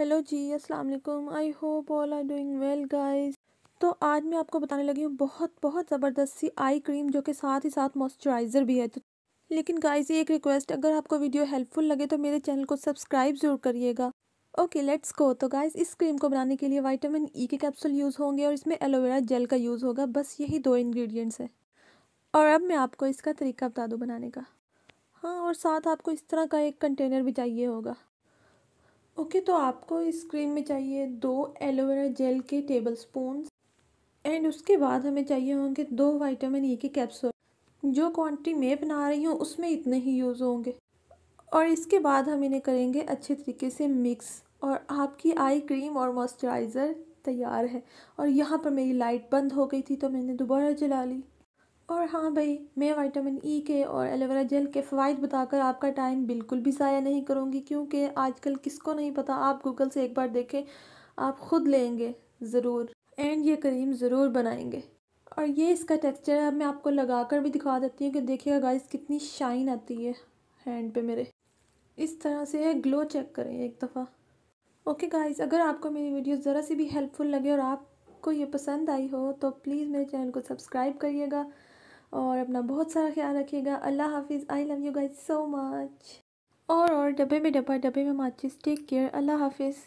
hello जी अस्सलाम वालेकुम I hope all are doing well guys तो आज मैं आपको बताने लगी हूँ बहुत बहुत ज़बरदस्त सी आई क्रीम जो कि साथ ही साथ मॉइस्चराइज़र भी है तो लेकिन गाइस एक रिक्वेस्ट अगर आपको वीडियो हेल्पफुल लगे तो मेरे चैनल को सब्सक्राइब ज़रूर करिएगा ओके लेट्स गो तो गाइस इस क्रीम को बनाने के लिए वाइटामिन ई e के कैप्सूल यूज़ होंगे और इसमें एलोवेरा जेल का यूज़ होगा बस यही दो इन्ग्रीडियंट्स हैं और अब मैं आपको इसका तरीका बता दूँ बनाने का हाँ और साथ आपको इस तरह का एक कंटेनर भी चाहिए होगा ओके तो आपको इस क्रीम में चाहिए दो एलोवेरा जेल के टेबल स्पून एंड उसके बाद हमें चाहिए होंगे दो वाइटामिन ई e के कैप्सूल जो क्वांटिटी मैं बना रही हूँ उसमें इतने ही यूज़ होंगे और इसके बाद हम इन्हें करेंगे अच्छे तरीके से मिक्स और आपकी आई क्रीम और मॉइस्चराइज़र तैयार है और यहाँ पर मेरी लाइट बंद हो गई थी तो मैंने दोबारा जला ली और हाँ भाई मैं विटामिन ई e के और एलोवेरा जेल के फ़वाद बताकर आपका टाइम बिल्कुल भी ज़ाया नहीं करूँगी क्योंकि आजकल किसको नहीं पता आप गूगल से एक बार देखें आप ख़ुद लेंगे ज़रूर एंड ये क्रीम ज़रूर बनाएंगे और ये इसका टेक्सचर है मैं आपको लगा कर भी दिखा देती हूँ कि देखिएगा गाइस कितनी शाइन आती है हैंड पे मेरे इस तरह से है ग्लो चेक करें एक दफ़ा ओके गाइस अगर आपको मेरी वीडियो ज़रा सी भी हेल्पफुल लगे और आपको ये पसंद आई हो तो प्लीज़ मेरे चैनल को सब्सक्राइब करिएगा और अपना बहुत सारा ख्याल रखिएगा अल्लाह हाफिज़ I love you guys so much और और डब्बे में डब्बा डब्बे में माचिस टेक केयर अल्लाह हाफिज़